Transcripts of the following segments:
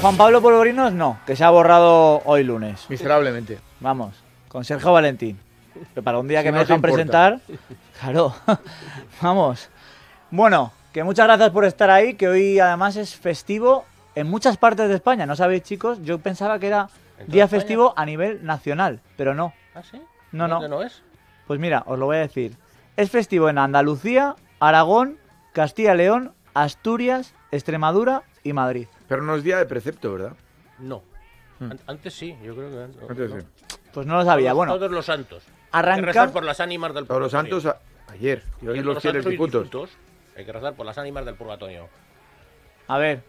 Juan Pablo Polvorinos no, que se ha borrado hoy lunes. Miserablemente. Vamos, con Sergio Valentín. Pero para un día que me dejan presentar, claro, vamos. Bueno, que muchas gracias por estar ahí, que hoy además es festivo en muchas partes de España. No sabéis, chicos, yo pensaba que era día festivo a nivel nacional, pero no. ¿Ah, sí? No, no. no es? Pues mira, os lo voy a decir. Es festivo en Andalucía, Aragón, Castilla León, Asturias, Extremadura y Madrid. Pero no es día de precepto, ¿verdad? No. Mm. antes sí, yo creo que antes. sí. Pues no lo sabía. bueno, todos los santos. Arranca. Hay que rezar por las ánimas del purgatorio. Todos los santos ayer. Y hoy los, tienes santos Hay que rezar por las ánimas del purgatorio. A ver,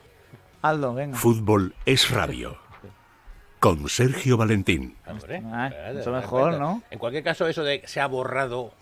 Aldo, venga. Fútbol es rabio. Con Sergio Valentín. Eso hombre, ah, mejor, ¿no? En cualquier caso, eso de que se ha borrado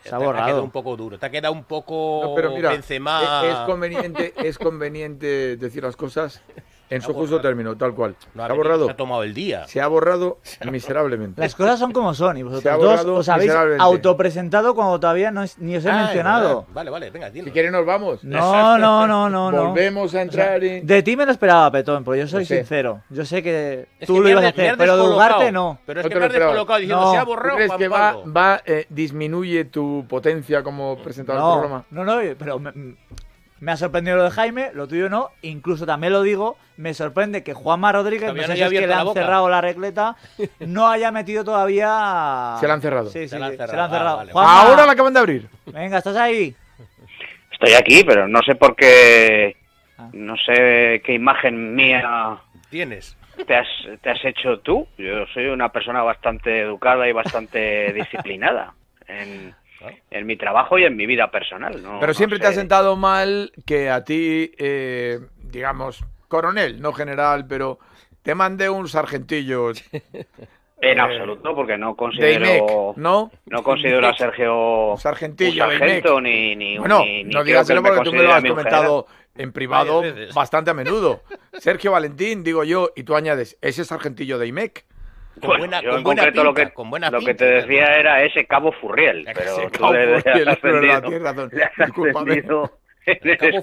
ha Te ha quedado un poco duro, te ha quedado un poco pero Benzema. es, conveniente, es conveniente decir las cosas En su justo término, tal cual. se ha borrado. Se ha tomado el día. Se ha borrado miserablemente. Las cosas son como son y vosotros dos os habéis autopresentado cuando todavía no ni os he ah, mencionado. Vale, vale, venga, dilo. Si quieres nos vamos. No, no, no, no. Volvemos a entrar en... De ti me lo esperaba, Petón, porque yo soy sincero. Yo sé que tú lo ibas a hacer, pero de no. Pero es que no me has descolocado diciendo, se ha borrado ¿Crees que va, va eh, disminuye tu potencia como presentador de del programa? No, no, pero... Me ha sorprendido lo de Jaime, lo tuyo no. Incluso también lo digo, me sorprende que Juanma Rodríguez, no que le han cerrado la recleta, no haya metido todavía. Se la han cerrado. se la han cerrado. Ah, Ahora la acaban de abrir. Venga, estás ahí. Estoy aquí, pero no sé por qué. Ah. No sé qué imagen mía. Tienes. Te has, te has hecho tú. Yo soy una persona bastante educada y bastante disciplinada. En, en mi trabajo y en mi vida personal. Pero siempre te ha sentado mal que a ti, eh, digamos, coronel, no general, pero te mandé un sargentillo. En eh, absoluto, porque no considero. ¿no? considero a Sergio. Sargentillo, un sargento, ni, Bueno, no digas eso porque tú me lo has comentado ¿eh? en privado bastante a menudo. Sergio Valentín, digo yo, y tú añades, ese sargentillo de IMEC. Con buena, yo con en concreto lo que, con buena lo que te decía era ese cabo Furriel, pero ese cabo le, Furriel, has pero la el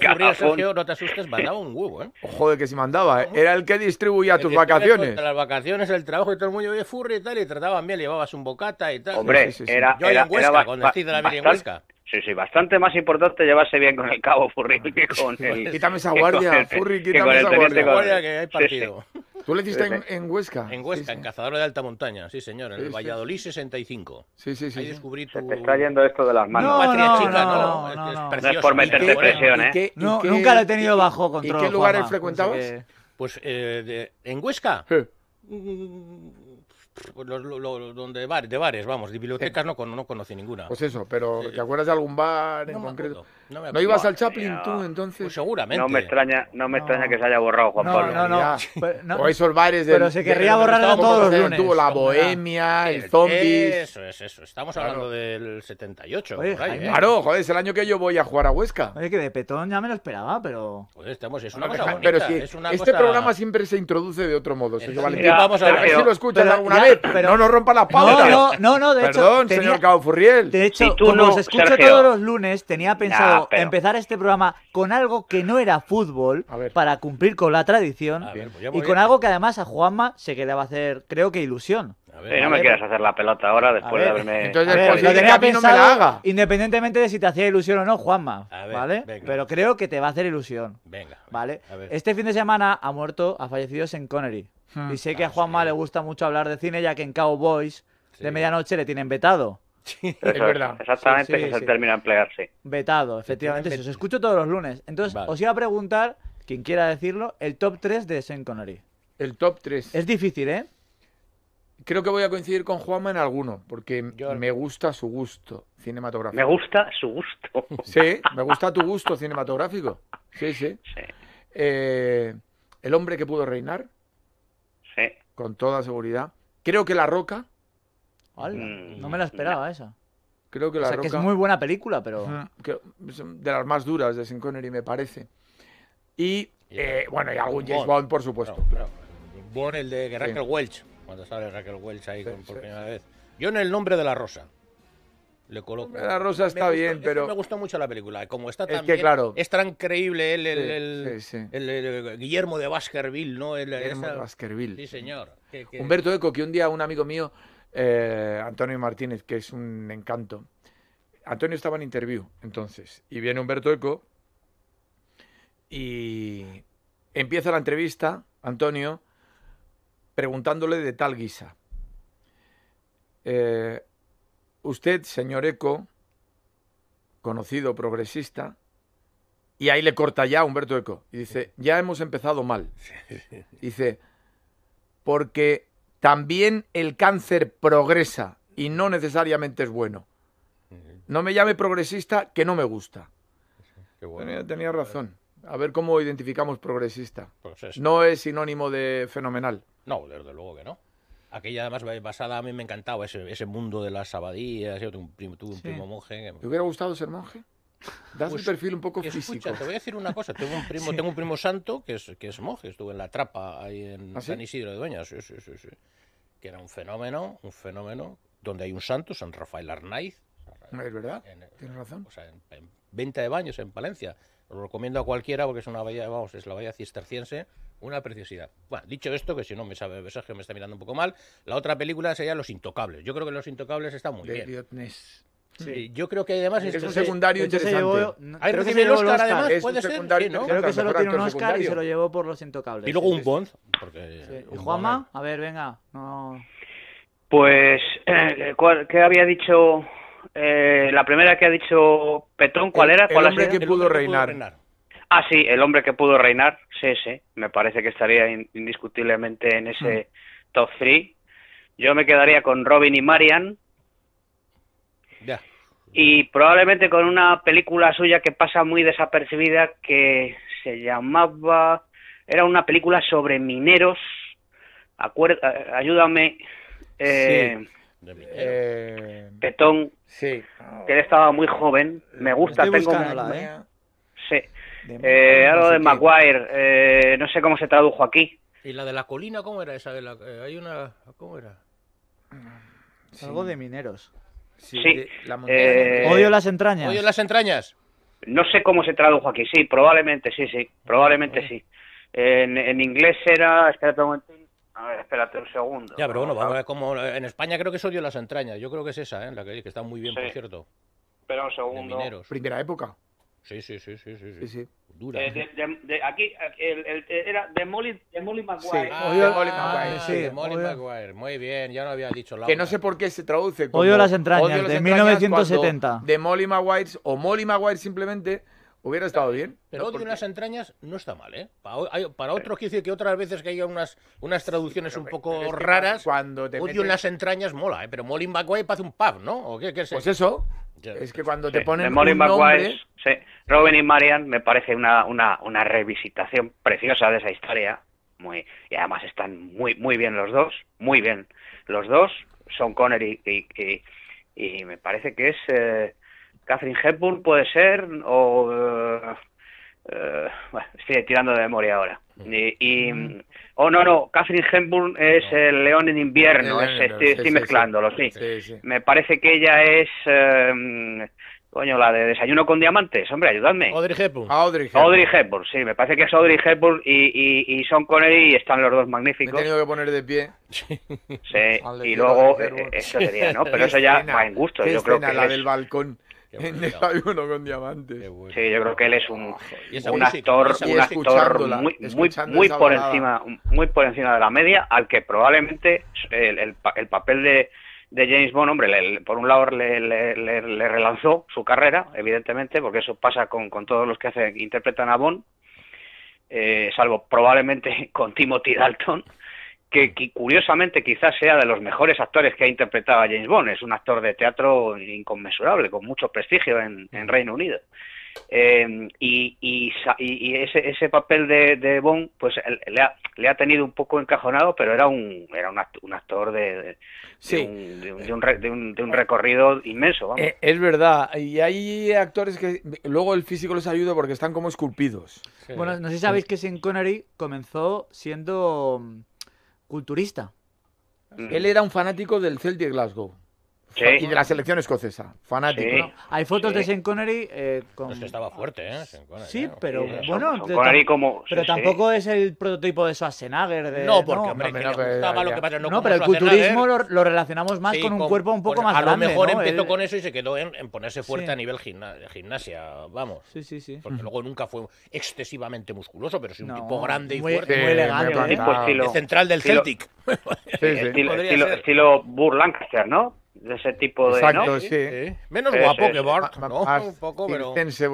Cabo Furriel, Sergio, no te asustes, mandaba un huevo, ¿eh? Joder, que si mandaba, ¿eh? Era el que distribuía tus vacaciones. Las vacaciones, el trabajo y todo el mundo de Furri y tal, y trataban bien, llevabas un bocata y tal. Hombre, era... Yo era, en Huesca, de la bastante, en Sí, sí, bastante más importante llevarse bien con el Cabo furriel que con el... quítame esa guardia, Furri, quítame esa guardia. que hay partido. ¿Tú le hiciste eh, en, Huesca? En Huesca, en Cazador de Alta Montaña, sí, señor, en el Valladolid 65. Sí, sí, sí. Ahí descubrí Se te está yendo esto de las manos. No, Patria no, chica, no, no, no, es, por meterte presión, ¿eh? no, nunca lo he tenido bajo control. ¿Y qué lugares frecuentabas? Pues eh, pues, eh en Huesca. Mm, los, los, donde de bares, vamos, de bibliotecas no, no conocí ninguna. Pues eso, pero ¿te acuerdas de algún bar en no concreto? No, ibas al Chaplin tú entonces? Pues seguramente. No me extraña, no me extraña que se haya borrado Juan Pablo. No, no, pues, no. O esos bares de. Pero se querría borrar a todos los lunes. la bohemia, el zombies. Eso es, eso. Estamos hablando del 78. ¿eh? Claro, joder, es el año que yo voy a jugar a Huesca. Oye, que de petón ya me lo esperaba, pero. Pues estamos, es una cosa Pero si es una este programa siempre se introduce de otro modo, Sí, Vamos a ver si lo escuchas alguna vez. Pero no nos rompa las pautas. No, no, no, de hecho. Perdón, señor Cabo Furriel. De hecho, como os escucho todos los lunes, tenía pensado Ah, empezar este programa con algo que no era fútbol para cumplir con la tradición pues y con algo que además a Juanma se quedaba hacer, creo que ilusión. A no me quieras hacer la pelota ahora después de haberme. Pues, tenía no me la haga. Independientemente de si te hacía ilusión o no, Juanma. ¿Vale? Pero creo que te va a hacer ilusión. Venga. ¿Vale? Este fin de semana ha muerto, ha fallecido en Connery. Hmm. Y sé que a ah, Juanma le gusta mucho hablar de cine, ya que en Cowboys de medianoche le tienen vetado es verdad. Exactamente, el término a emplearse Vetado, efectivamente. Os escucho todos los lunes. Entonces, os iba a preguntar, quien quiera decirlo, el top 3 de Sean Connery. El top 3. Es difícil, ¿eh? Creo que voy a coincidir con Juanma en alguno, porque me gusta su gusto cinematográfico. Me gusta su gusto. Sí, me gusta tu gusto cinematográfico. Sí, sí. sí. Eh, el hombre que pudo reinar. Sí. Con toda seguridad. Creo que La Roca no me la mm. esperaba esa. Creo que La es muy buena película, pero... de las más duras de Sin Connery, me parece. Y, eh, bueno, y algún James Bond, por supuesto. bueno, el de Raquel Welch, cuando sale Raquel Welch ahí por primera vez. Yo en El nombre de la rosa le coloco. La rosa está bien, pero. Me gustó mucho la película. Como está tan. Es, claro, es tan creíble el, el, el, el, Guillermo de Baskerville, ¿no? Guillermo de Baskerville. Sí, señor. Humberto Eco, que un día un amigo mío eh, Antonio Martínez, que es un encanto. Antonio estaba en interview entonces y viene Humberto Eco y empieza la entrevista, Antonio, preguntándole de tal guisa. Eh, usted, señor Eco, conocido progresista, y ahí le corta ya a Humberto Eco. Y dice, ya hemos empezado mal. Dice, porque también el cáncer progresa y no necesariamente es bueno. No me llame progresista, que no me gusta. Qué tenía, razón. A ver cómo identificamos progresista. Pues no es sinónimo de fenomenal. No, desde luego que no. Aquella además basada, a mí me encantaba ese, mundo de las abadías. Yo tuve un primo, monje. ¿Te hubiera gustado ser monje? Das pues un perfil un poco escucha, te voy a decir una cosa. Tengo un primo, tengo un primo santo que es, que es Estuvo en la trapa ahí en ¿Ah, San Isidro de Dueñas. Sí, sí, sí, Que era un fenómeno, un fenómeno donde hay un santo, San Rafael Arnaiz. Es verdad, tienes razón. O sea, en, venta de baños en Palencia. Lo recomiendo a cualquiera porque es una bahía, vamos, es la bahía cisterciense, una preciosidad. Bueno, dicho esto, que si no me sabe, mensaje me está mirando un poco mal, la otra película sería Los Intocables. Yo creo que Los Intocables está muy bien. Yo creo que además es, un secundario interesante. Llevó, recibe el Oscar, además, es puede ¿no? Creo que solo tiene un Oscar y se lo llevó por los intocables. Y luego un Bond. Juanma? A ver, venga. Pues, eh, eh, ¿qué había dicho? Eh, la primera que ha dicho Petrón ¿cuál era? ¿Cuál el hombre que pudo reinar. Ah, sí, el hombre que pudo reinar. Sí, sí. Me parece que estaría indiscutiblemente en ese hmm. top 3. Yo me quedaría con Robin y Marian y probablemente con una película suya que pasa muy desapercibida que se llamaba. Era una película sobre mineros. Eh, ayúdame. Eh, eh, Petón, que él estaba muy joven. Me gusta, tengo. Eh. Sí. eh, algo de Maguire, no sé cómo se tradujo aquí. ¿Y la de la colina cómo era esa? De la... hay una. ¿Cómo era? Algo de mineros. Sí, eh, Odio las entrañas. las entrañas. No sé cómo se tradujo aquí, sí, probablemente sí, sí, probablemente sí. En, inglés era, espérate un momento, a ver, espérate un segundo. Ya, pero bueno, como en España creo que es odio las entrañas, yo creo que es esa, ¿eh? la que, que está muy bien, por cierto. Espera un segundo. Primera época. Sí, sí, sí, sí, sí. sí. Dura. Eh, aquí, el, era de Molly, de Molly Maguire. Sí, ah, de Molly ah, Maguire, muy bien, ya no había dicho otra. Que no sé por qué se traduce Odio las entrañas, de 1970. De Molly Maguire, o Molly Maguire simplemente... Hubiera estado bien. Pero odio las entrañas no está mal, ¿eh? Para, otros, quiero decir que otras veces que haya unas, unas traducciones un poco raras, cuando te odio las entrañas mola, ¿eh? Pero Molly Maguire parece un pub, ¿no? ¿O qué, qué es pues eso. Es que cuando te ponen Memory Robin y Marian me parece una, una, revisitación preciosa de esa historia. Muy, y además están muy, muy bien los dos, muy bien. Los dos, son Conner y, y, me parece que es eh, Catherine Hepburn, puede ser, o... Eh, eh, estoy tirando de memoria ahora. Y, oh, no, no, Catherine Hepburn es el león en invierno, es, estoy, mezclándolo, sí. Me parece que ella es... Em, coño, la de Desayuno con Diamantes, hombre, ayudadme. Audrey Hepburn. Audrey Hepburn. sí, me parece que es Audrey Hepburn y, y, con él y están los dos magníficos. he tenido que poner de pie. Sí, y luego eh, eso sería, ¿no? Pero eso ya va en gusto. Yo creo que la del balcón en con Sí, yo creo que él es un, ah, un actor, un actor muy, muy, muy por encima, muy por encima de la media, al que probablemente el, el, papel de, de James Bond, hombre, por un lado le, le, relanzó su carrera, evidentemente, porque eso pasa con, con todos los que hacen, interpretan a Bond, eh, salvo probablemente con Timothy Dalton, que, curiosamente quizás sea de los mejores actores que ha interpretado a James Bond. Es un actor de teatro inconmensurable, con mucho prestigio en, en mm. Reino Unido. Em, y, y, y ese, ese, papel de, Bond pues le ha, le ha, tenido un poco encajonado pero era un era un actor de, un, recorrido inmenso eh, es verdad y hay actores que luego el físico les ayuda porque están como esculpidos bueno no sé si sabéis que Sean Connery comenzó siendo culturista. Él era un fanático del Celtic Glasgow. Y de la selección escocesa, fanático. Hay fotos de Sean Connery eh, estaba fuerte, ¿eh? sí, pero bueno... Pero tampoco es el prototipo de Schwarzenegger. De... No, porque, no, hombre, que lo que No, pero el culturismo lo, relacionamos más con un cuerpo un poco más grande, A lo mejor empezó con eso y se quedó en, ponerse fuerte a nivel gimnasia, vamos. Sí, sí, sí. Porque luego nunca fue excesivamente musculoso, pero sí un tipo grande y fuerte. Muy elegante. ¿eh? El central del Celtic. Estilo Burr Lancaster, ¿no? de ese tipo de. Exacto, sí. Menos guapo que Bart, ¿no? un poco, pero.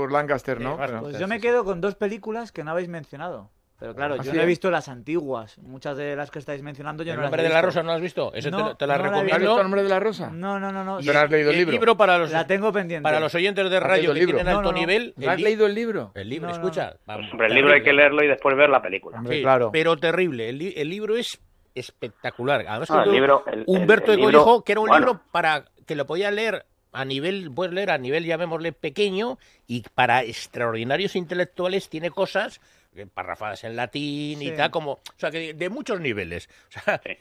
Lancaster, ¿no? Pues yo me quedo con dos películas que no habéis mencionado. Pero ah, claro, ¿ah, yo no he visto las antiguas. Muchas de las que estáis mencionando yo no las he visto. ¿El nombre de la rosa no has visto? ¿Eso te, te, la no recomiendo? ¿Has visto el nombre de la rosa? No, no, no. no. ¿Pero has leído el, libro. el libro? para los, la tengo pendiente. Para los oyentes de Radio que libro? tienen alto nivel... has leído el libro? El libro, escucha. Hombre, el libro hay que leerlo y después ver la película. sí, claro. Pero terrible. El, el libro es espectacular. Además, libro, Humberto de que era un libro para que lo podía leer a nivel, puedes leer a nivel, llamémosle, pequeño, y para extraordinarios intelectuales tiene cosas eh, parrafadas en latín y tal, como, o sea, que de muchos niveles,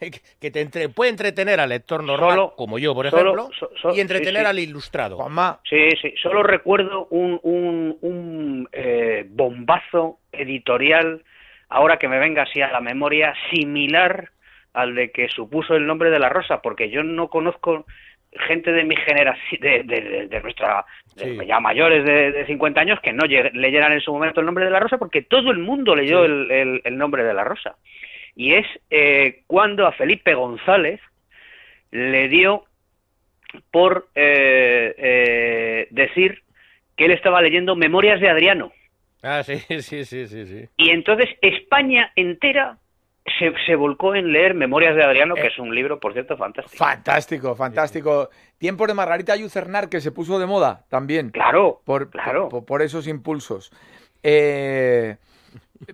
que te puede entretener al lector normal, como yo, por ejemplo, y entretener al ilustrado. Sí, sí, solo recuerdo un, eh, bombazo editorial, ahora que me venga así a la memoria, similar al de que supuso el nombre de la rosa, porque yo no conozco gente de mi generación, de, de, nuestra, ya mayores de, 50 años, que no leyeran en su momento el nombre de la rosa, porque todo el mundo leyó el, nombre de la rosa. Y es eh, cuando a Felipe González le dio por eh, eh, decir que él estaba leyendo Memorias de Adriano. Ah, sí, sí, sí, sí. Y entonces España entera se, volcó en leer Memorias de Adriano, que eh. es un libro, por cierto, fantástico. Fantástico, fantástico. Tiempo de Margarita Yucernar, que se puso de moda también. Claro, por, claro. Por, esos impulsos. Eh,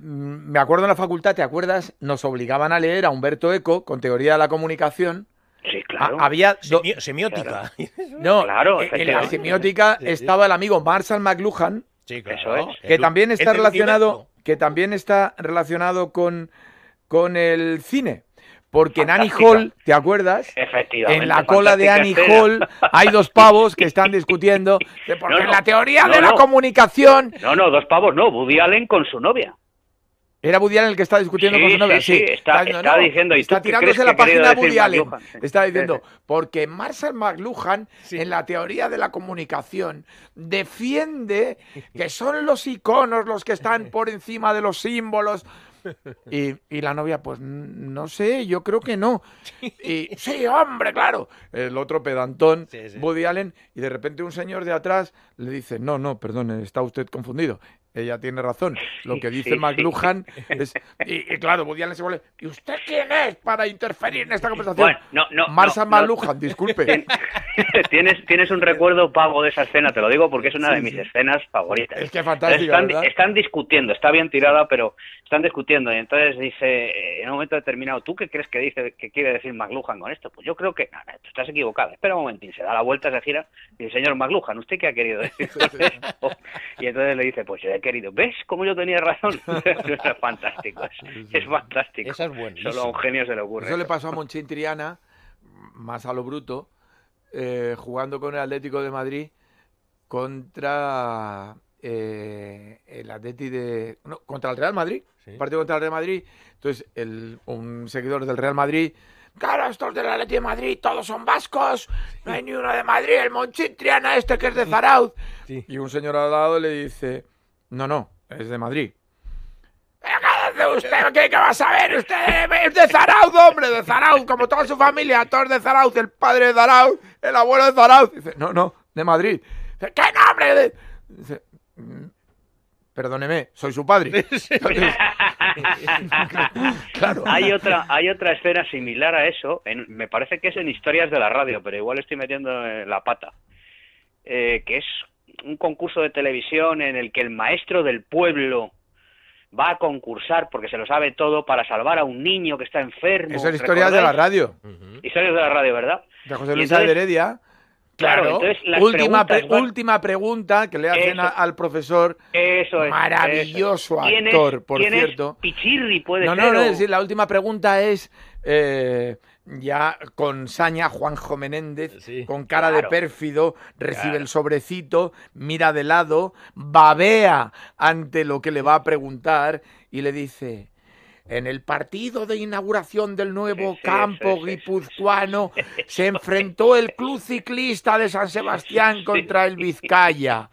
mm, me acuerdo en la facultad, ¿te acuerdas? Nos obligaban a leer a Humberto Eco con teoría de la comunicación. Sí, ah, claro. había semiótica. No, claro, eh, en la semiótica estaba el amigo Marshall McLuhan, sí, claro. que también está este relacionado, que también está relacionado con con el cine. Porque en Annie Hall, ¿te acuerdas? En la cola de Annie Hall hay dos pavos que están discutiendo. De porque la teoría de la comunicación. No, no, dos pavos no. Woody Allen con su novia. Era Woody Allen el que está discutiendo con su novia. Sí, está, diciendo. ¿y está tirándose la página Woody Allen. Está diciendo, porque Marshall McLuhan, en la teoría de la comunicación, defiende que son los iconos los que están por encima de los símbolos. Y, y, la novia, pues no sé, yo creo que no. Y sí, hombre, claro. El otro pedantón, sí, Allen, y de repente un señor de atrás le dice, no, no, perdone, está usted confundido. Ella tiene razón. Lo que dice McLuhan es... Y, claro, Woody Allen se vuelve... ¿Y usted quién es para interferir en esta conversación? Bueno, no, no, Marsa McLuhan, disculpe. tienes, tienes un recuerdo pago de esa escena, te lo digo porque es una de mis escenas favoritas. Es que fantástico, están, discutiendo, está bien tirada, pero están discutiendo. Y entonces dice, eh, en un momento determinado, ¿tú qué crees que dice que quiere decir McLuhan con esto? Pues yo creo que, nada, tú estás equivocado. Espera un momentín, se da la vuelta, se gira y dice, señor McLuhan, ¿usted qué ha querido decir oh, Y entonces le dice, pues yo he querido, ¿ves cómo yo tenía razón? es fantástico, es, fantástico. Esa es buena. Solo se le ocurre. le pasó a Monchín Triana, más a lo bruto eh, jugando con el Atlético de Madrid contra eh, el Atlético de no, contra el Real Madrid, partido contra el Real Madrid. Entonces un seguidor del Real Madrid ¡Cara, estos del Atlético de Madrid todos son vascos, no hay ni uno de Madrid, el Monchitriana este que es de Zarauz. Y un señor al lado le dice, no, no, es de Madrid usted qué que va a saber, usted es de Zaraud, hombre, de Zaraud. como toda su familia, todos de Zaraud. el padre de Zaraud, el abuelo de Zaraud. Dice, no, no, de Madrid. Dice, ¿qué nombre? Mm, perdóneme, soy su padre. claro. Hay otra, hay otra esfera similar a eso, me parece que es en historias de la radio, pero igual estoy metiendo eh, la pata, eh, que es un concurso de televisión en el que el maestro del pueblo va a concursar porque se lo sabe todo para salvar a un niño que está enfermo. Esa es historia de la radio. Historias de la radio, ¿verdad? De José Luis Heredia. Claro, última, última pregunta que le hacen al profesor. Eso es. Maravilloso actor, por cierto. puede No, no, decir, la última pregunta es. Eh, ya con saña, Juanjo Menéndez, con cara de pérfido, recibe el sobrecito, mira de lado, babea ante lo que le va a preguntar y le dice: en el partido de inauguración del nuevo campo guipuzcoano se enfrentó el Club Ciclista de San Sebastián contra el Vizcaya.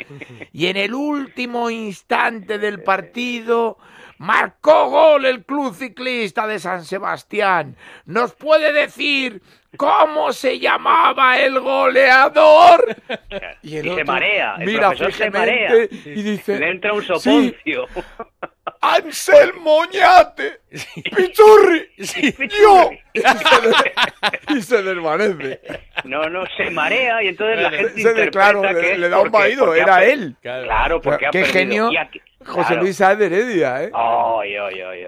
Y en el último instante del partido Marcó gol el Club Ciclista de San Sebastián. ¿Nos puede decir cómo se llamaba el goleador? Y, se marea. El mira, profesor se marea. Y dice, Le entra un soponcio. Sí, Anselmo Ñate, Pichurri, yo, y se, desvanece. No, no, se marea y entonces la gente interpreta que le, da un vaído, era él. Claro, porque, claro, ha perdido. Genio. José Luis Saez Heredia, ¿eh?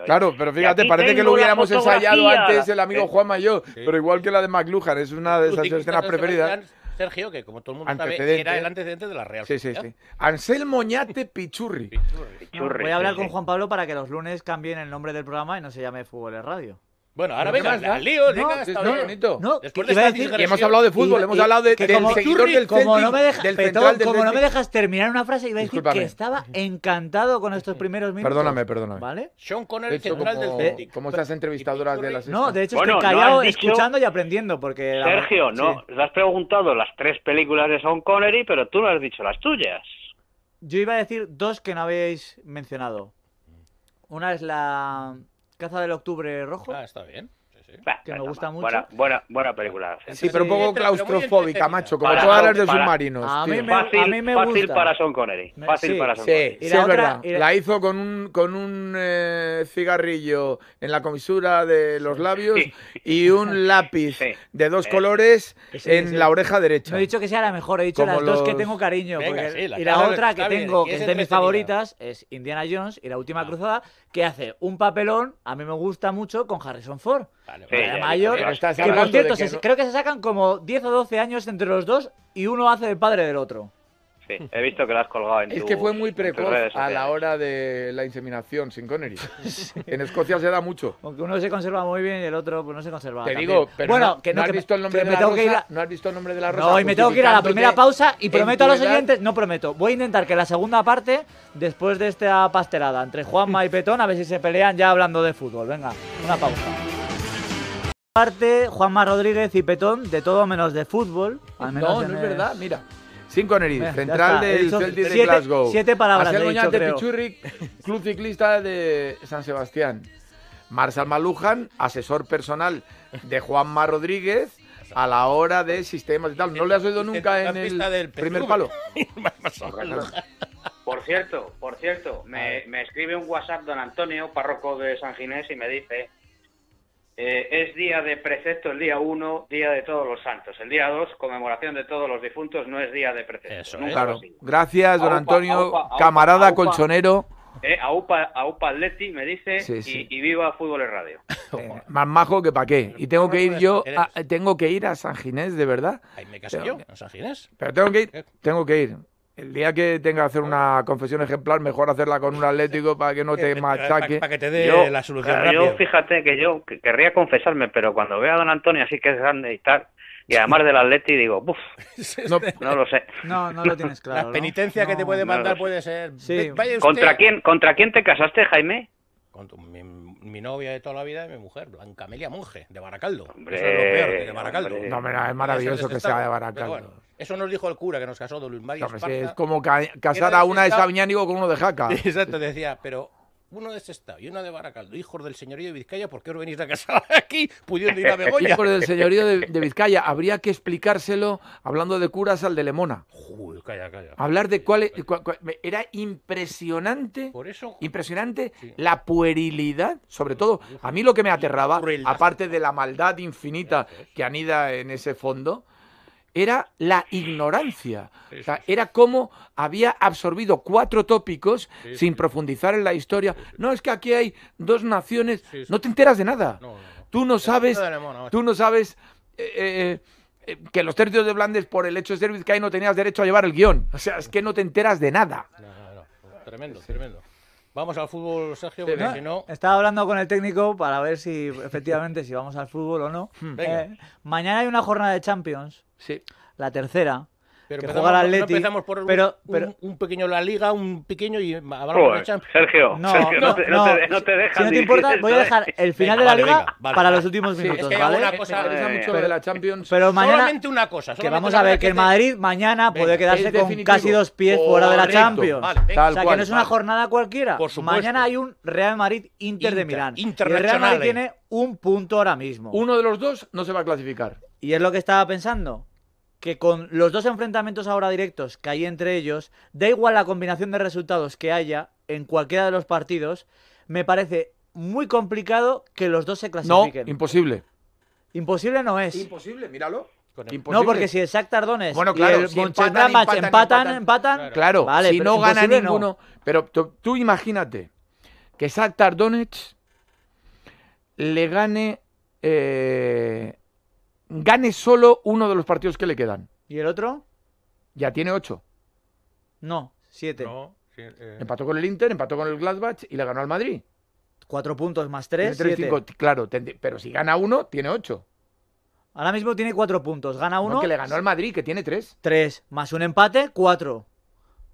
claro, pero fíjate, parece que lo hubiéramos ensayado antes el amigo eh, Juan Mayor, pero igual que la de McLuhan, es una de esas escenas preferidas. Sergio, que como todo el mundo sabe, era el ¿eh? antecedente de la Real Sí, sí, sí. Anselmo Ñate Pichurri. Voy a hablar con Juan Pablo para que los lunes cambien el nombre del programa y no se llame Fútbol de Radio. Bueno, ahora venga, al lío, no, venga, está no, bonito. No, Después de hemos hablado de fútbol, hemos hablado de, del como, no me dejas terminar una frase, iba a decir que estaba encantado con estos primeros minutos. Perdóname, perdóname. ¿Vale? Sean Connery, central del Celtic. Como estas entrevistadoras de las... No, de hecho estoy callado, escuchando y aprendiendo, porque... Sergio, no, has preguntado las tres películas de Sean Connery, pero tú no has dicho las tuyas. Yo iba a decir dos que no habéis mencionado. Una es la Caza del octubre rojo. Ah, está bien. Que me gusta mucho. Buena, buena, película. Sí, pero un poco este, claustrofóbica, macho, como todas las de submarinos. A mí, me, gusta. Fácil para son Connery. Fácil para Sean Connery. Sí, la es verdad. La... hizo con un, con un eh, cigarrillo en la comisura de los labios y un lápiz de dos colores en la oreja derecha. No he dicho que sea la mejor, he dicho las dos que tengo cariño. y la otra que tengo, que es de mis favoritas, es Indiana Jones y la última ah. cruzada, que hace un papelón, a mí me gusta mucho, con Harrison Ford mayor, que por cierto, creo que se sacan como 10 o 12 años entre los dos y uno hace el padre del otro. Sí, he visto que lo has colgado Es que fue muy precoz a la hora de la inseminación sin Connery. En Escocia se da mucho. Aunque uno se conserva muy bien y el otro pues, no se conserva. Te digo, bueno, no, que has visto el nombre de la rosa. No y me tengo que ir a la primera pausa y prometo a los oyentes, no prometo, voy a intentar que la segunda parte, después de esta pastelada entre Juanma y Petón, a ver si se pelean ya hablando de fútbol. Venga, una pausa parte, Juanma Rodríguez y Petón, de todo menos de fútbol. Al menos no, no es verdad, mira. Cinco Connery, central del Celtic de siete, Glasgow. Siete palabras Marcel he Pichurri, club ciclista de San Sebastián. Marcel Malujan, asesor personal de Juanma Rodríguez a la hora de sistemas y tal. No le has oído nunca en el primer palo. Por cierto, por cierto, me, me escribe un WhatsApp don Antonio, párroco de San Ginés, y me dice eh, es día de precepto el día 1, día de todos los santos. El día 2, conmemoración de todos los difuntos, no es día de precepto. Eso, claro. Gracias, don Antonio, camarada colchonero. Eh, a UPA, me dice Y, viva Fútbol en Radio. Eh, más majo que pa' qué. Y tengo que ir yo, eh, tengo que ir a San Ginés, de verdad. Ahí me casé yo, a San Ginés. Pero tengo que ir, tengo que ir. El día que tenga que hacer una confesión ejemplar, mejor hacerla con un Atlético para que no te eh, eh, machaque. Para, que te dé la solución Yo, fíjate que yo querría confesarme, pero cuando veo a don Antonio así que es grande y tal, y además del Atleti digo, ¡buf! no, lo sé. No, no lo tienes claro. La penitencia que te puede mandar puede ser. Sí. ¿Contra, quién, ¿Contra quién te casaste, Jaime? mi, mi, novia de toda la vida y mi mujer, Blanca Amelia Monje, de Baracaldo. Hombre, eso es lo peor, de Baracaldo. No, mira, es maravilloso que sea de Baracaldo. eso nos dijo el cura que nos casó don Luis Mario. es como casar a una de Sabiñánigo con uno de Jaca. Exacto, decía, pero uno de Sestao este y uno de Baracaldo, hijos del señorío de Vizcaya, ¿por qué os venís a casar aquí pudiendo ir a Begoña? Hijos del señorío de, Vizcaya, habría que explicárselo, hablando de curas, al de Lemona. Uy, calla, calla. Hablar de cuál, era impresionante, impresionante la puerilidad, sobre todo, a mí lo que me aterraba, aparte de la maldad infinita que anida en ese fondo, era la ignorancia. O sea, era como había absorbido cuatro tópicos sin profundizar en la historia. No, es que aquí hay dos naciones. no te enteras de nada. Tú no sabes. Tú no sabes. que los tercios de Blandes, por el hecho de ser no tenías derecho a llevar el guión. O sea, es que no te enteras de nada. Tremendo, tremendo. Vamos al fútbol, Sergio, porque si no... Estaba hablando con el técnico para ver si efectivamente si vamos al fútbol o no. Eh, mañana hay una jornada de Champions. Sí. La tercera pero que juega el No empezamos por un, un, pequeño la Liga, un pequeño y hablamos Champions. Sergio, no, Sergio, no, te, no, Si no te importa, voy a dejar el final de la Liga para los últimos minutos, es Una cosa, mucho de la Champions. Pero mañana, solamente una cosa. que vamos a ver que el Madrid mañana puede quedarse con casi dos pies fuera de la Champions. o sea, que no es una jornada cualquiera. mañana hay un Real Madrid-Inter de Milán. Y el Real Madrid tiene un punto ahora mismo. Uno de los dos no se va a clasificar. Y es lo que estaba pensando que con los dos enfrentamientos ahora directos que hay entre ellos, da igual la combinación de resultados que haya en cualquiera de los partidos, me parece muy complicado que los dos se clasifiquen. No, imposible. Imposible no es. Imposible, míralo. No, porque si el Sac Tardones bueno, claro, y empatan, empatan, Claro, si no gana ninguno. Pero tú, imagínate que Sac Tardones le gane eh, gane solo uno de los partidos que le quedan. ¿Y el otro? Ya tiene ocho. No, siete. Eh. Empató con el Inter, empató con el Gladbach y le ganó al Madrid. Cuatro puntos más tres. claro, pero si gana uno, tiene ocho. Ahora mismo tiene cuatro puntos. Gana uno. que le ganó al Madrid, que tiene tres. Tres. Más un empate, cuatro.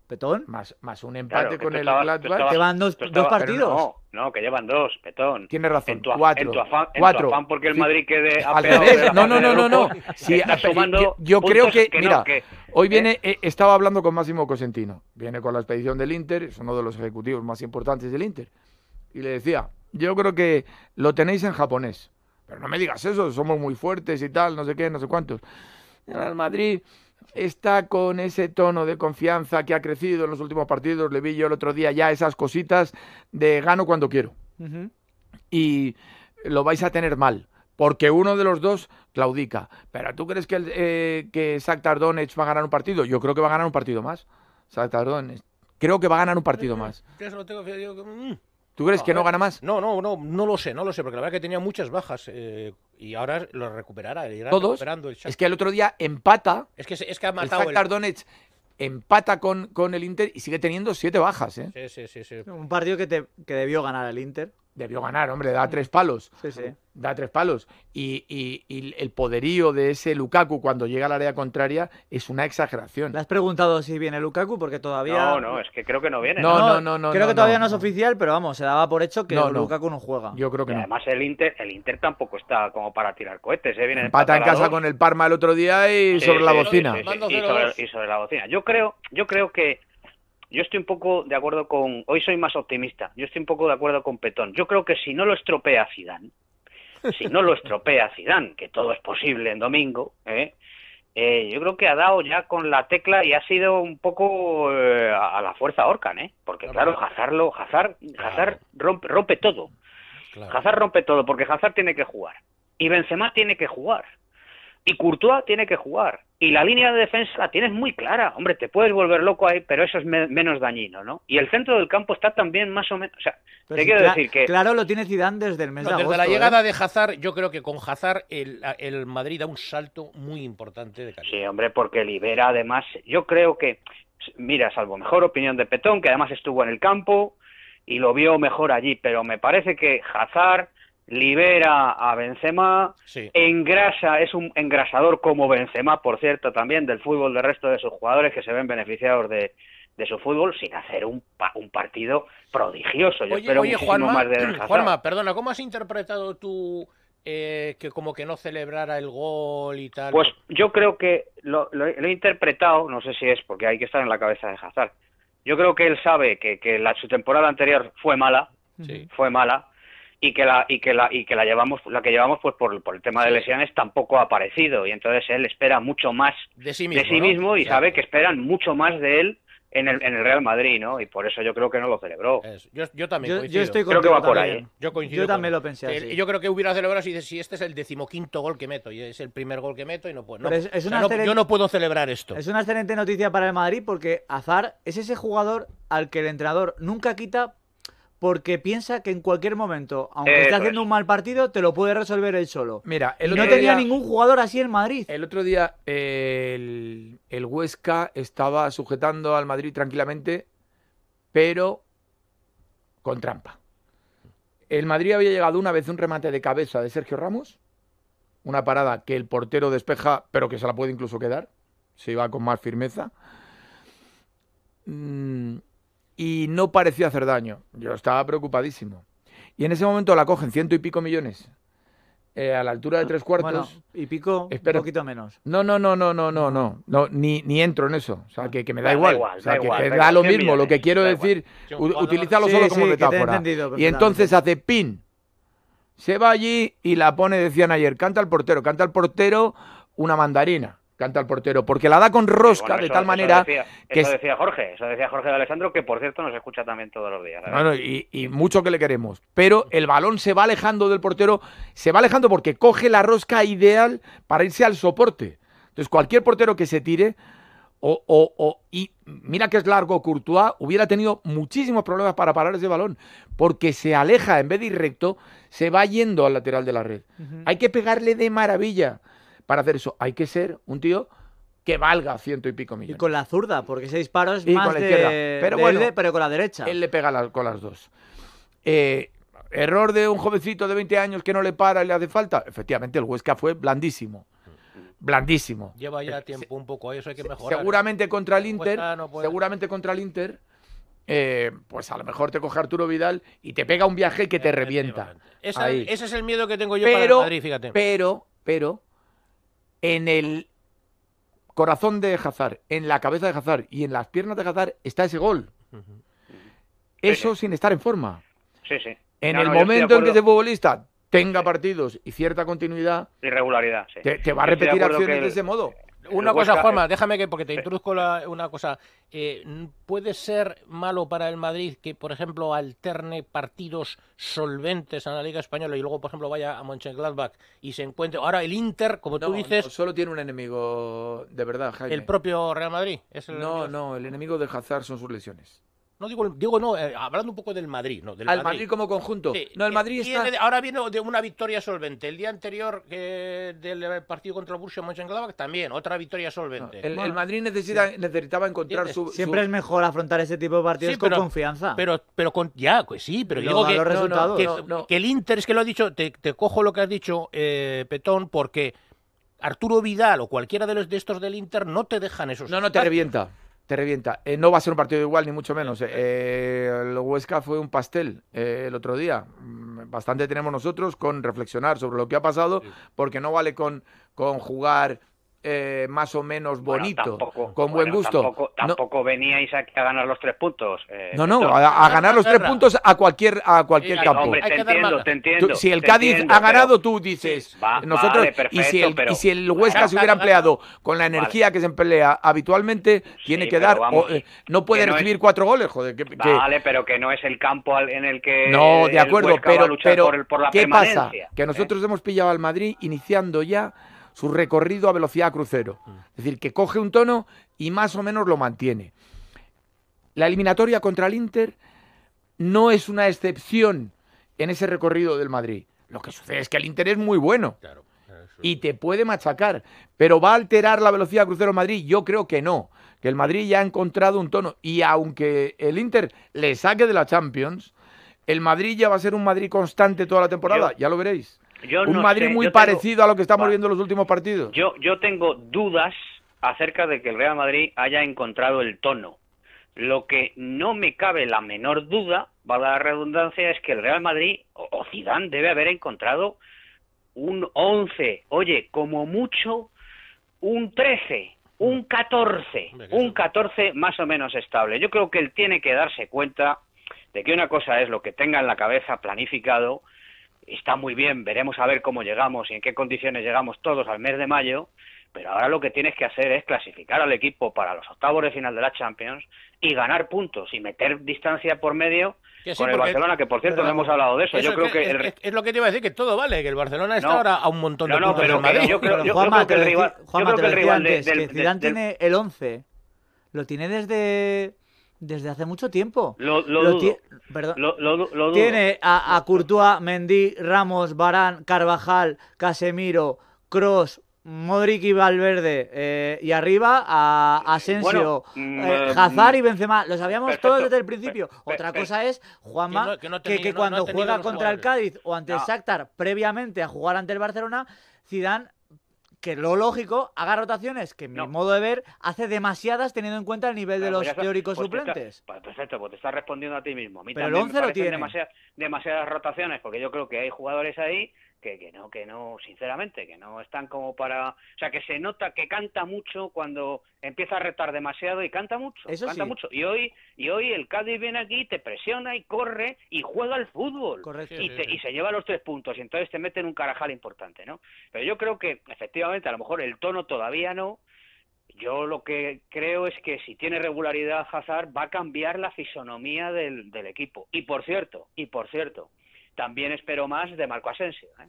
Petón, más, más un empate con el Gladbach. llevan dos, partidos. No, que llevan dos, Petón. Tienes razón, en tu, cuatro. En tu afán, porque el Madrid quede No, no, no, no, no. yo, creo que, mira, hoy viene, ¿eh? Eh, estaba hablando con Máximo Cosentino. Viene con la expedición del Inter, es uno de los ejecutivos más importantes del Inter. Y le decía, yo creo que lo tenéis en japonés. Pero no me digas eso, somos muy fuertes y tal, no sé qué, no sé cuántos. El Madrid está con ese tono de confianza que ha crecido en los últimos partidos. Le vi yo el otro día ya esas cositas de gano cuando quiero. Y lo vais a tener mal porque uno de los dos claudica. Pero ¿tú crees que, eh, que va a ganar un partido? Yo creo que va a ganar un partido más. Shakhtar Creo que va a ganar un partido más. Mm. ¿Tú crees que no gana más? No, no, no, no lo sé, no lo sé, porque la verdad es que tenía muchas bajas eh, y ahora lo recuperará. Irá Todos. Recuperando el es que el otro día empata. Es que, es que ha matado. El empata con, con el Inter y sigue teniendo siete bajas. ¿eh? Sí, sí, sí, sí. Un partido que, te, que debió ganar el Inter debió ganar, hombre, da tres palos. Da tres palos. Y, y, el poderío de ese Lukaku cuando llega al área contraria es una exageración. ¿Le has preguntado si viene Lukaku? Porque todavía. No, no, es que creo que no viene. No, no, no. no, creo que todavía no, es oficial, pero vamos, se daba por hecho que Lukaku no juega. Yo creo que Además, el Inter, el Inter tampoco está como para tirar cohetes. se ¿eh? Viene Empata en casa con el Parma el otro día y sobre la bocina. y, sobre, la bocina. Yo creo, yo creo que yo estoy un poco de acuerdo con. Hoy soy más optimista. Yo estoy un poco de acuerdo con Petón. Yo creo que si no lo estropea Zidane, si no lo estropea Zidane, que todo es posible en domingo, ¿eh? Eh, yo creo que ha dado ya con la tecla y ha sido un poco eh, a la fuerza Orcan, ¿eh? Porque claro, claro Hazard, rompe, todo. Hazard rompe todo porque Hazard tiene que jugar y Benzema tiene que jugar y Courtois tiene que jugar y la línea de defensa la tienes muy clara. Hombre, te puedes volver loco ahí, pero eso es menos dañino, ¿no? Y el centro del campo está también más o menos... O sea, te quiero decir que... Claro, lo tiene Zidane desde el mes de agosto. Desde la llegada ¿eh? de Hazard, yo creo que con Hazard el, Madrid da un salto muy importante de calidad. Sí, hombre, porque libera además... Yo creo que... Mira, salvo mejor opinión de Petón, que además estuvo en el campo y lo vio mejor allí, pero me parece que Hazard libera a Benzema, engrasa, es un engrasador como Benzema, por cierto, también del fútbol del resto de sus jugadores que se ven beneficiados de, su fútbol sin hacer un, un partido prodigioso. Yo oye, espero oye, Juanma, más de Juanma, perdona, ¿cómo has interpretado tú eh, que como que no celebrara el gol y tal? Pues yo creo que lo, he interpretado, no sé si es porque hay que estar en la cabeza de Hazard. Yo creo que él sabe que, que la, su temporada anterior fue mala, fue mala, y que la y que la y que la llevamos la que llevamos pues por, el tema de lesiones tampoco ha aparecido y entonces él espera mucho más de sí mismo, y sabe que esperan mucho más de él en el, Real Madrid, ¿no? Y por eso yo creo que no lo celebró. yo, también ahí. lo pensé así. yo creo que hubiera celebrado si este es el decimoquinto gol que meto y es el primer gol que meto y no puedo. yo no puedo celebrar esto. Es una excelente noticia para el Madrid porque Azar es ese jugador al que el entrenador nunca quita porque piensa que en cualquier momento, aunque eh, esté haciendo un mal partido, te lo puede resolver él solo. Mira, no tenía ningún jugador así en Madrid. El otro día el, Huesca estaba sujetando al Madrid tranquilamente, pero con trampa. El Madrid había llegado una vez un remate de cabeza de Sergio Ramos, una parada que el portero despeja, pero que se la puede incluso quedar, Se va con más firmeza. Mm, y no pareció hacer daño. Yo estaba preocupadísimo. Y en ese momento la cogen ciento y pico millones. Eh, a la altura de tres cuartos. y pico un poquito menos. No, no, no, no, no, no, no. no ni, ni entro en eso. O sea, ah. que, me da, igual. Da O sea, que, me da, lo mismo. lo que quiero decir, utilízalo solo como metáfora. Y entonces hace pin. Se va allí y la pone, decían ayer, canta el portero, canta el portero una mandarina canta el portero, porque la da con rosca de tal manera eso decía, que... Eso decía Jorge, eso decía Jorge de Alessandro, que por cierto nos escucha también todos los días. Bueno, y, mucho que le queremos, pero el balón se va alejando del portero, se va alejando porque coge la rosca ideal para irse al soporte. Entonces cualquier portero que se tire, o, o, o y mira que es largo Courtois, hubiera tenido muchísimos problemas para parar ese balón, porque se aleja, en vez de ir recto, se va yendo al lateral de la red. Hay que pegarle de maravilla para hacer eso hay que ser un tío que valga ciento y pico millones. Y con la zurda, porque ese disparo es más la izquierda. pero, bueno, pero con la derecha. Él le pega con las dos. Eh, error de un jovencito de 20 años que no le para y le hace falta. Efectivamente, el Huesca fue blandísimo. Blandísimo. Lleva ya eh, tiempo un poco eso, hay que mejorar. ¿eh? Seguramente contra el Inter, seguramente contra el Inter, pues a lo mejor te coge Arturo Vidal y te pega un viaje que te revienta. ese es el miedo que tengo yo para Madrid, fíjate. Pero, pero, en el corazón de Hazard, en la cabeza de Hazard y en las piernas de Hazard está ese gol. Eso sin estar en forma. Sí, sí. En el momento en que ese futbolista tenga partidos y cierta continuidad. Y Te, va a repetir acciones de ese modo. Una cosa, Juanma, eh, déjame que, porque te eh. introduzco una cosa. Eh, ¿Puede ser malo para el Madrid que, por ejemplo, alterne partidos solventes en la Liga Española y luego, por ejemplo, vaya a Mönchengladbach y se encuentre... Ahora el Inter, como tú dices... solo tiene un enemigo de verdad, Jaime. ¿El propio Real Madrid? no, no, el enemigo de Hazard son sus lesiones. No digo, digo no, eh, hablando un poco del Madrid, no, del Al Madrid. como conjunto. no, el eh, Madrid está... ahora viene de una victoria solvente. El día anterior eh, del partido contra el Borussia Mönchengladbach también, otra victoria solvente. el, Madrid necesita, necesitaba encontrar su, Siempre es mejor afrontar ese tipo de partidos con confianza. Pero, pero ya, pues sí, pero digo que, el Inter, es que lo ha dicho, te, cojo lo que has dicho, Petón, porque Arturo Vidal o cualquiera de los de estos del Inter no te dejan esos... No, no te revienta te revienta. Eh, no va a ser un partido igual, ni mucho menos. Lo eh. eh, el Huesca fue un pastel el otro día. Mm, bastante tenemos nosotros con reflexionar sobre lo que ha pasado, porque no vale con, con jugar eh, más o menos bonito, con buen gusto. Tampoco, veníais a, a, ganar los tres puntos. Eh, no, no, a, ganar los tres puntos a cualquier, a cualquier campo. si el Cádiz ha ganado, tú dices, nosotros, y, si el, y, si el, Huesca se hubiera empleado con la energía que se emplea habitualmente, tiene que dar, eh, no puede recibir cuatro goles, joder. Que, vale, pero que no es el campo en el que No, de acuerdo, pero, pero por por la ¿qué pasa? Que ¿eh? nosotros hemos pillado al Madrid iniciando ya su recorrido a velocidad crucero. Mm. Es decir, que coge un tono y más o menos lo mantiene. La eliminatoria contra el Inter no es una excepción en ese recorrido del Madrid. Lo que sucede es que el Inter es muy bueno y te puede machacar, pero ¿va a alterar la velocidad crucero Madrid? Yo creo que no, que el Madrid ya ha encontrado un tono y aunque el Inter le saque de la Champions, el Madrid ya va a ser un Madrid constante toda la temporada, ya lo veréis un Madrid muy parecido a lo que estamos viendo en los últimos partidos. Yo, yo tengo dudas acerca de que el Real Madrid haya encontrado el tono. Lo que no me cabe la menor duda, valga la redundancia, es que el Real Madrid o Zidane debe haber encontrado un 11, oye, como mucho un 13, un 14, un 14 más o menos estable. Yo creo que él tiene que darse cuenta de que una cosa es lo que tenga en la cabeza planificado está muy bien, veremos a ver cómo llegamos y en qué condiciones llegamos todos al mes de mayo, pero ahora lo que tienes que hacer es clasificar al equipo para los octavos de final de la Champions y ganar puntos y meter distancia por medio con el Barcelona, que por cierto no hemos hablado de eso. yo creo que, es, lo que te iba a decir, que todo vale, que el Barcelona está ahora a un montón de puntos. No, pero yo creo, que el rival, yo el rival tiene el 11, lo tiene desde desde hace mucho tiempo. Lo, lo, Tiene a, a, Courtois, Mendy, Ramos, Barán, Carvajal, Casemiro, Cross, Modric y Valverde. Eh, y arriba a Asensio, Hazar eh, mm, Hazard y mm, Benzema. Lo sabíamos todos desde el principio. Otra cosa es, Juanma, que, que, cuando juega contra el Cádiz o ante el Shakhtar, previamente a jugar ante el Barcelona, Zidane que lo lógico haga rotaciones, que mi modo de ver hace demasiadas teniendo en cuenta el nivel de los pues teóricos pues suplentes. Pues perfecto, pues te estás respondiendo a ti mismo. Pero el 11 lo tiene. Demasiadas, demasiadas rotaciones, porque yo creo que hay jugadores ahí que, no, que no, sinceramente, que no están como para... O sea, que se nota que canta mucho cuando empieza a retar demasiado y canta mucho, Eso canta mucho. Y hoy, y hoy el Cádiz viene aquí, te presiona y corre y juega al fútbol. y, se lleva los tres puntos y entonces te mete en un carajal importante, ¿no? Pero yo creo que, efectivamente, a lo mejor el tono todavía no, yo lo que creo es que si tiene regularidad Hazard va a cambiar la fisonomía del, del, equipo. Y por cierto, y por cierto, también espero más de Marco Asensio. ¿eh?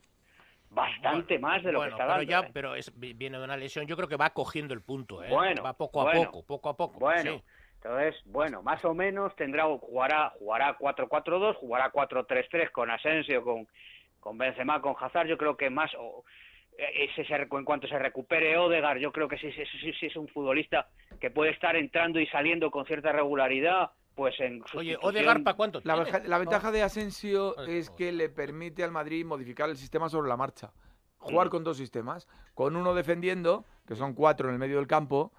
Bastante más de lo que está dando. Pero, ya, ¿eh? pero es, viene de una lesión, yo creo que va cogiendo el punto. ¿eh? Bueno, va poco a poco, poco a poco. Bueno, entonces, bueno, más o menos tendrá, jugará, jugará 4-4-2, jugará 4-3-3 con Asensio, con, con Benzema, con Hazard. Yo creo que más, o, en cuanto se recupere Odegar, yo creo que sí, sí, sí es un futbolista que puede estar entrando y saliendo con cierta regularidad pues en Oye, de garpa cuánto? La, ventaja de Asensio es que le permite al Madrid modificar el sistema sobre la marcha. Jugar mm. con dos sistemas, con uno defendiendo, que son cuatro en el medio del campo,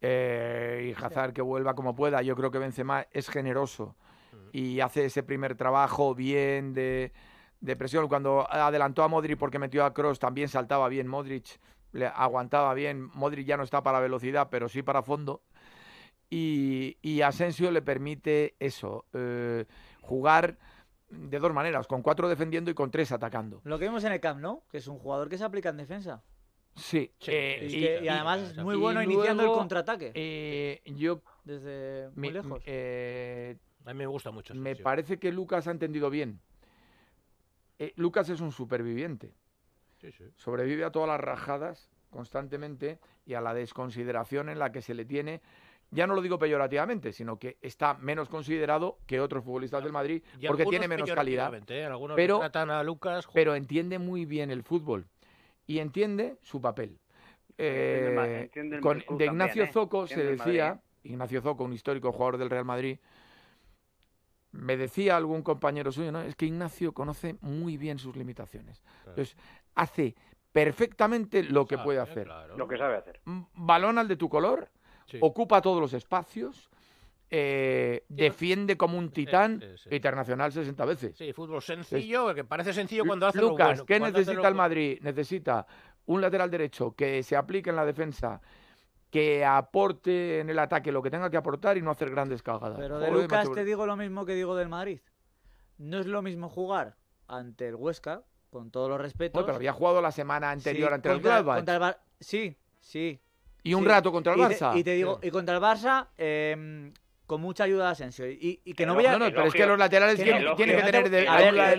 eh, y Hazard que vuelva como pueda. Yo creo que Benzema es generoso mm. y hace ese primer trabajo bien de, de presión. Cuando adelantó a Modric porque metió a Cross, también saltaba bien Modric, le aguantaba bien. Modric ya no está para velocidad, pero sí para fondo y, y Asensio le permite eso, eh, jugar de dos maneras, con cuatro defendiendo y con tres atacando. Lo que vemos en el Camp, ¿no? Que es un jugador que se aplica en defensa. Sí, eh, y, además es muy bueno iniciando el contraataque. Eh, yo desde muy lejos. A mí me gusta mucho. me parece que Lucas ha entendido bien. Lucas es un superviviente. Sí, sí. Sobrevive a todas las rajadas constantemente y a la desconsideración en la que se le tiene ya no lo digo peyorativamente, sino que está menos considerado que otros futbolistas del Madrid porque tiene menos calidad. ¿eh? Pero, entiende muy bien el fútbol y entiende su papel. con, de Ignacio Zocco Zoco se decía, Ignacio Zoco, un histórico jugador del Real Madrid, me decía algún compañero suyo, es que Ignacio conoce muy bien sus limitaciones. Entonces, hace perfectamente lo que puede hacer. Lo que sabe hacer. Mm, balón al de tu color, Ocupa todos los espacios. Eh, defiende como un eh, titán eh, internacional 60 veces. Sí, fútbol sencillo, que parece sencillo cuando hace Lucas, ¿qué necesita el Madrid? Necesita un lateral derecho que se aplique en la defensa, que aporte en el ataque lo que tenga que aportar y no hacer grandes cagadas. Pero de Lucas te digo lo mismo que digo del Madrid. No es lo mismo jugar ante el Huesca, con todos los respetos. pero había jugado la semana anterior ante el sí, sí, y un rato contra el Barça. y te digo, y contra el Barça, eh, con mucha ayuda de Asensio. Y, que no, voy a. No, no, pero es que los laterales tienen, que tener...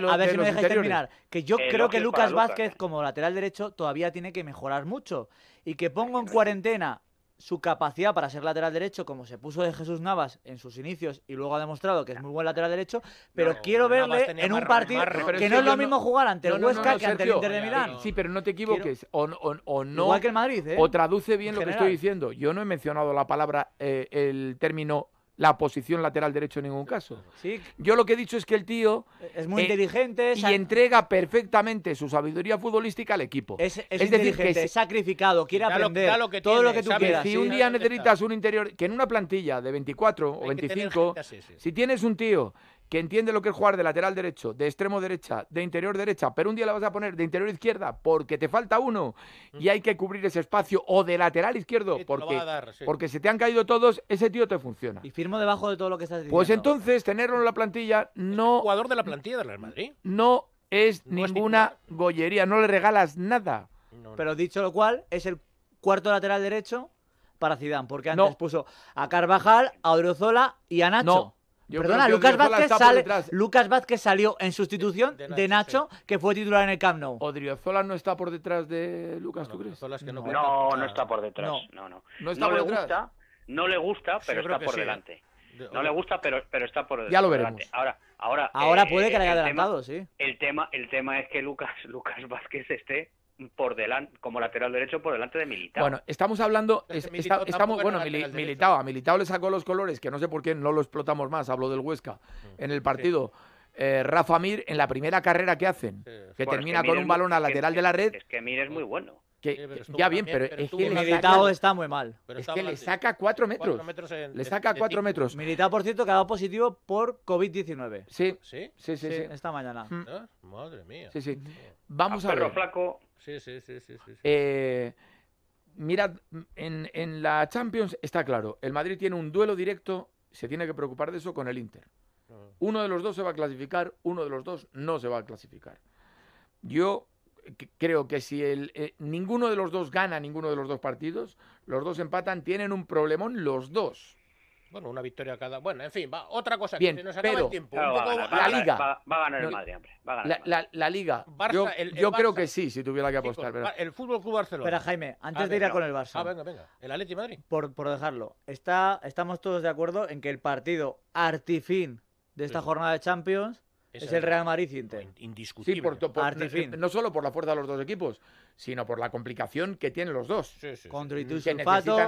a ver, si me dejáis terminar. Que yo creo que Lucas Vázquez, como lateral derecho, todavía tiene que mejorar mucho. Y que pongo en cuarentena su capacidad para ser lateral derecho, como se puso de Jesús Navas en sus inicios y luego ha demostrado que es muy buen lateral derecho, pero quiero verle en un partido que no es lo mismo jugar ante el Huesca que ante el Inter de Milán. Sí, pero no te equivoques, o, o, o no... Igual que el Madrid, ¿eh? O traduce bien lo que estoy diciendo. Yo no he mencionado la palabra, eh, el término la posición lateral derecho en ningún caso. Yo lo que he dicho es que el tío es muy inteligente eh, y entrega perfectamente su sabiduría futbolística al equipo. Es, decir, que sacrificado, quiere aprender todo lo que tú quieras. Si un día necesitas un interior que en una plantilla de 24 o 25, si tienes un tío que entiende lo que es jugar de lateral derecho, de extremo derecha, de interior derecha, pero un día la vas a poner de interior izquierda porque te falta uno y hay que cubrir ese espacio, o de lateral izquierdo porque, porque se te han caído todos, ese tío te funciona. Y firmo debajo de todo lo que estás pues diciendo. Pues entonces, tenerlo en la plantilla no. El jugador de la plantilla del Real Madrid. No es ninguna bollería. no le regalas nada. Pero dicho lo cual, es el cuarto lateral derecho para Zidane, porque antes puso a Carvajal, a Orozola y a Nacho. Perdona, Lucas Vázquez, Lucas Vázquez salió en sustitución de, Nacho, que fue titular en el Camp Nou. ¿Odriozola no está por detrás de Lucas, tú crees? no, no, está por detrás. No, le gusta, no le gusta, pero está por delante. No le gusta, pero, está por delante. Ya lo veremos. Ahora, ahora, ahora eh, puede que le haya adelantado, sí. El tema, el tema es que Lucas, Lucas Vázquez esté por delante como lateral derecho por delante de Militao. Bueno, estamos hablando estamos bueno, militado Militao, le sacó los colores que no sé por qué no lo explotamos más, hablo del Huesca mm. en el partido. Eh, Rafa Mir en la primera carrera que hacen, que termina con un balón a lateral de la red. Es que Mir es muy bueno ya bien, pero, es que está muy mal. es que le saca cuatro metros. le saca cuatro metros. Militado, por cierto, que ha dado positivo por COVID-19. Sí. ¿Sí? sí. Sí, Esta mañana. Mm. Madre mía. Sí, sí. Mm. Vamos a, ver. Perro flaco. Sí, sí, sí. sí, eh, mirad, en, en la Champions está claro. El Madrid tiene un duelo directo. Se tiene que preocupar de eso con el Inter. Ah. Uno de los dos se va a clasificar, uno de los dos no se va a clasificar. Yo creo que si el, eh, ninguno de los dos gana ninguno de los dos partidos, los dos empatan, tienen un problemón los dos. Bueno, una victoria cada. Bueno, en fin, va. Otra cosa Bien, que se acaba pero, el tiempo. la Liga. Va, a ganar el Madrid, hombre. Va a ganar la, Liga. yo, creo que sí, si tuviera que apostar. el Fútbol Club Barcelona. Espera, Jaime, antes ah, de ir a con el Barça. Ah, venga, venga. El Atleti Madrid. Por, por dejarlo. Está, estamos todos de acuerdo en que el partido artifín de esta jornada de Champions es, el Real Madrid Indiscutible. Eh, no, solo por la fuerza de los dos equipos, sino por la complicación que tienen los dos. Sí, sí,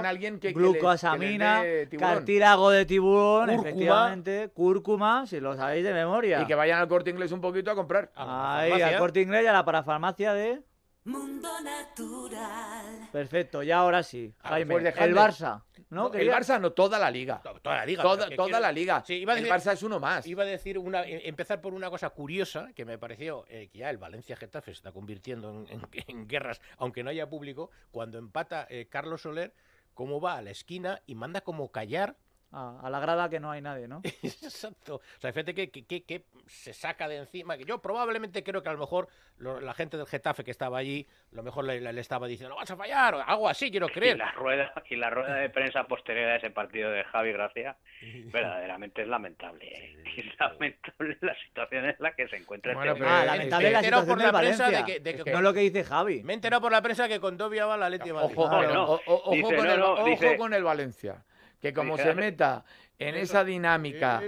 alguien glucosamina, cartílago de tiburón, efectivamente, cúrcuma, si lo sabéis de memoria. Y que vayan al corte inglés un poquito a comprar. Ahí, al corte inglés y a la parafarmacia de. Mundo Natural. Perfecto, ya ahora sí. Ah, Jaime, pues el Barça. No, el Barça no, toda la liga. toda la liga. Toda, la liga. a decir, el Barça es uno más. Iba a decir una, em, empezar por una cosa curiosa que me pareció eh, que ya el Valencia Getafe se está convirtiendo en, guerras, aunque no haya público, cuando empata eh, Carlos Soler, cómo va a la esquina y manda como callar a, la grada que no hay nadie, ¿no? Exacto. O sea, fíjate que, que, que, se saca de encima. Que yo probablemente creo que a lo mejor la gente del Getafe que estaba allí, a lo mejor le, estaba diciendo, no vas a fallar, hago así, quiero creer. Y la rueda, y la rueda de prensa posterior a ese partido de Javi Gracia, verdaderamente es lamentable. ¿eh? es lamentable la situación en la que se encuentra este bueno, pero, ah, lamentable por la prensa que, lo que dice Javi. Me he enterado por la prensa que con Dobia va la Leti Ojo, ojo con el Valencia que como se meta en esa dinámica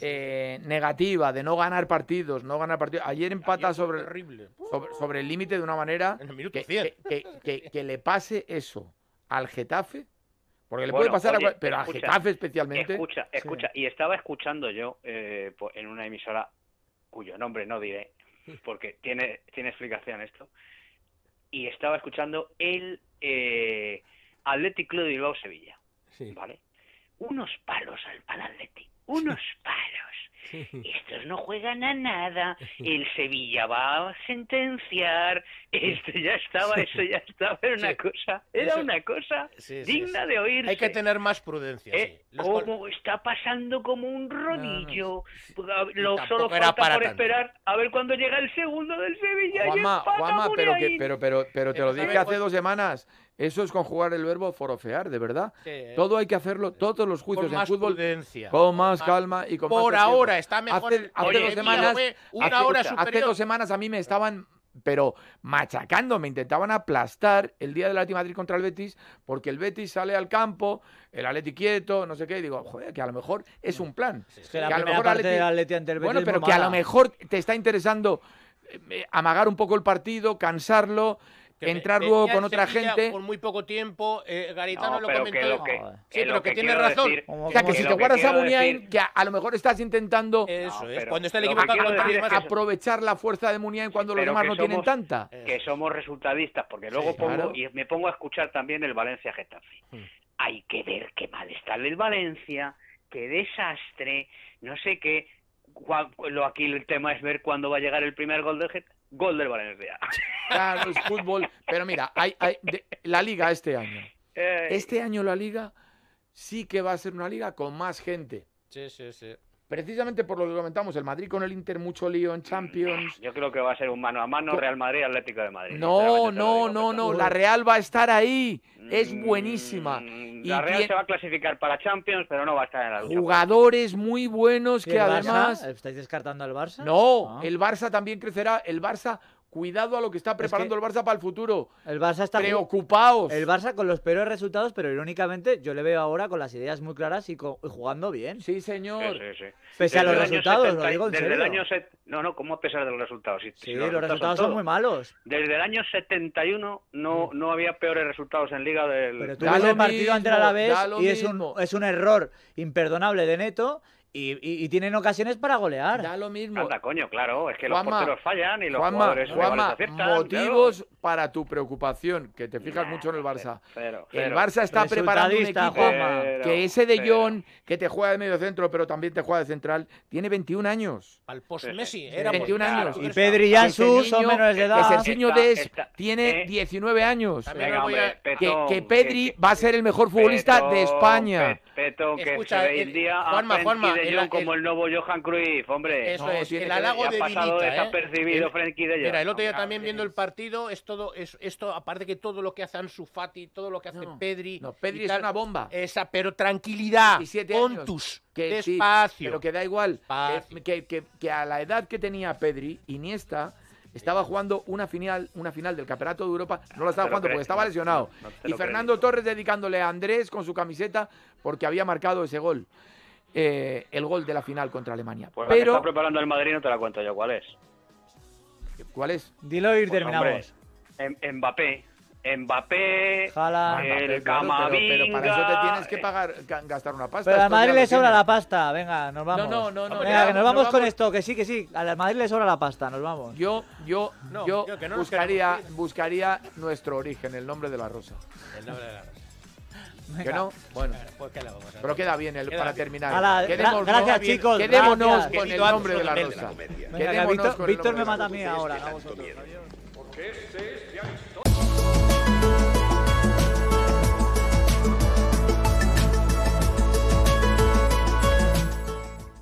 eh, negativa de no ganar partidos, no ganar partidos. Ayer empata sobre, sobre, el límite de una manera que, que, le pase eso al Getafe, porque le puede pasar, a, pero al Getafe especialmente. Escucha, escucha, y estaba escuchando yo eh, en una emisora cuyo nombre no diré, porque tiene, tiene explicación esto, y estaba escuchando el eh, Atlético de Bilbao Sevilla, ¿vale? unos palos al ti unos palos. Estos no juegan a nada, el Sevilla va a sentenciar, esto ya estaba, eso ya estaba, era una cosa, era una cosa digna de oír Hay que tener más prudencia. Eh, ¿Cómo está pasando como un rodillo? Pues, lo solo falta esperar a ver cuándo llega el segundo del Sevilla. Juanma, pero, que, pero, pero, pero te lo dije hace dos semanas eso es conjugar el verbo forofear, de verdad. Eh. todo hay que hacerlo, todos los juicios en fútbol. con más calma y con Por ahora está mejor. Hace, dos semanas, hace, dos semanas a mí me estaban pero machacando, me intentaban aplastar el día del Atlético Madrid contra el Betis, porque el Betis sale al campo, el Atleti quieto, no sé qué, y digo, joder, que a lo mejor es un plan. Bueno, pero que a lo mejor te está interesando eh, eh, amagar un poco el partido, cansarlo, entrar luego con otra gente. Por muy poco tiempo, eh, Garitano lo comentó. sí, pero que, tiene razón. o sea, que, si te guardas a Muniain, ya que a, lo mejor estás intentando cuando aprovechar la fuerza de Muniain cuando los demás no tienen tanta. Que somos resultadistas, porque luego pongo, y me pongo a escuchar también el Valencia Getafe. Hmm. Hay que ver qué mal está el Valencia, qué desastre, no sé qué. Aquí el tema es ver cuándo va a llegar el primer gol de Getafe Gol del Valencia. Claro, ah, es fútbol. Pero mira, hay, la liga este año. Este año la liga sí que va a ser una liga con más gente. Sí, sí, sí. Precisamente por lo que comentamos, el Madrid con el Inter, mucho lío en Champions. Yo creo que va a ser un mano a mano Real Madrid Atlético de Madrid. No, no, no, no. La Real va a estar ahí. Mm, es buenísima. La Real se va a clasificar para Champions, pero no va a estar en la Jugadores muy buenos que además. ¿Estáis descartando al Barça? No, ah. el Barça también crecerá. El Barça Cuidado a lo que está preparando el Barça para el futuro. El Barça está preocupado. El Barça con los peores resultados, pero irónicamente yo le veo ahora con las ideas muy claras y, jugando bien. Sí, señor. Pese a los resultados, lo digo serio. No, no, ¿cómo a pesar de los resultados? sí, los, resultados, son, muy malos. Desde el año 71 no, mm. no había peores resultados en Liga del... Pero tú ves el partido ante la vez y es un, es un error imperdonable de Neto y, tienen ocasiones para golear. Da lo mismo. Anda, coño, claro. Es que los porteros fallan y los Juanma, jugadores Juanma, motivos, para tu preocupación, que te fijas mucho en el Barça. el Barça está preparando un equipo que ese de John, que te juega de medio centro, pero también te juega de central, tiene 21 años. Al post-Messi, era 21 años. Y Pedri y Ansu son menores de edad. El señor de tiene 19 eh, años. que, Pedri va a ser el mejor futbolista de España. Peto, que Escucha, se el, día a de como el nuevo Johan Cruyff, hombre. Eso no, es, el halago de Pasado ¿eh? desapercibido Frenkie de Mira, el otro día también viendo el partido, esto, aparte que todo lo que hace Ansu Fati, todo lo que hace Pedri. No, Pedri es una bomba. Esa, pero tranquilidad, que despacio. pero que da igual. Que, a la edad que tenía Pedri, Iniesta. Estaba jugando una final, una final del Campeonato de Europa, no la estaba jugando porque estaba lesionado. y Fernando Torres dedicándole a Andrés con su camiseta porque había marcado ese gol. Eh, el gol de la final contra Alemania. Pues pero, está preparando el Madrid no te la cuento yo cuál es. ¿Cuál es? Dilo ir terminamos. Em, Mbappé. Mbappé, Jala, Camavinga... Pero, para eso te tienes que pagar, gastar una pasta. Pero la Madrid le sobra la pasta, venga, nos vamos. No, no, no. no que nos vamos, con esto, que sí, que sí. A la Madrid le sobra la pasta, nos vamos. Yo, yo, yo buscaría, buscaría nuestro origen, el nombre de la rosa. El nombre de la rosa. ¿Que no? Bueno. Pues vamos a Pero queda bien el, para terminar. gracias, chicos. Quedémonos con el nombre de la rosa. Víctor, Víctor me mata a mí ahora. Este es Yanis